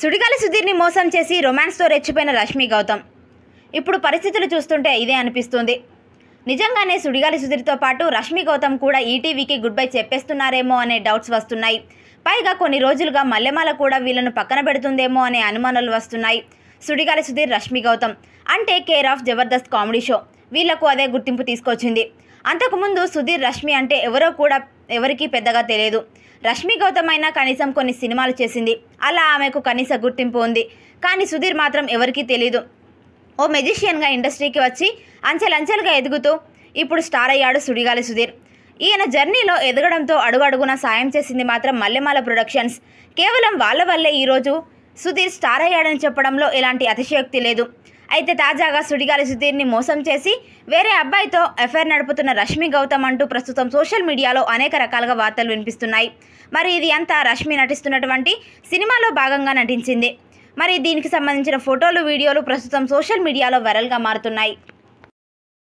సుడిగాలి సుధీర్ని మోసం చేసి రొమాన్స్తో రెచ్చిపోయిన రష్మి గౌతమ్ ఇప్పుడు పరిస్థితులు చూస్తుంటే ఇదే అనిపిస్తుంది నిజంగానే సుడిగాలి సుధీర్తో పాటు రష్మి గౌతమ్ కూడా ఈటీవీకి గుడ్ బై చెప్పేస్తున్నారేమో అనే డౌట్స్ వస్తున్నాయి పైగా కొన్ని రోజులుగా మల్లెమాల కూడా వీళ్ళను పక్కన పెడుతుందేమో అనే అనుమానాలు వస్తున్నాయి సుడిగాలి సుధీర్ రష్మి గౌతమ్ అంటే care of Jabardasth comedy show వీళ్లకు అదే గుర్తింపు తీసుకొచ్చింది అంతకుముందు సుధీర్ రష్మి అంటే ఎవరో కూడా ఎవరికీ పెద్దగా తెలియదు రష్మి గౌతమ్ అయినా కనీసం కొన్ని సినిమాలు చేసింది అలా ఆమెకు కనీస గుర్తింపు ఉంది కానీ సుధీర్ మాత్రం ఎవరికీ తెలియదు ఓ మెజిషియన్గా ఇండస్ట్రీకి వచ్చి అంచెలంచెలుగా ఎదుగుతూ ఇప్పుడు స్టార్ అయ్యాడు సుడిగాలి సుధీర్ ఈయన జర్నీలో ఎదగడంతో అడుగడుగున సాయం చేసింది మాత్రం మల్లెమాల ప్రొడక్షన్స్ కేవలం వాళ్ళ వల్లే ఈరోజు సుధీర్ స్టార్ అయ్యాడని చెప్పడంలో ఎలాంటి అతిశయోక్తి లేదు అయితే తాజాగా సుడిగాలి సుధీర్ని మోసం చేసి వేరే అబ్బాయితో ఎఫ్ఐఆర్ నడుపుతున్న రష్మి గౌతమ్ అంటూ ప్రస్తుతం సోషల్ మీడియాలో అనేక రకాలుగా వార్తలు వినిపిస్తున్నాయి మరి ఇది అంతా రష్మి నటిస్తున్నటువంటి సినిమాలో భాగంగా నటించింది మరి దీనికి సంబంధించిన ఫోటోలు వీడియోలు ప్రస్తుతం సోషల్ మీడియాలో వైరల్గా మారుతున్నాయి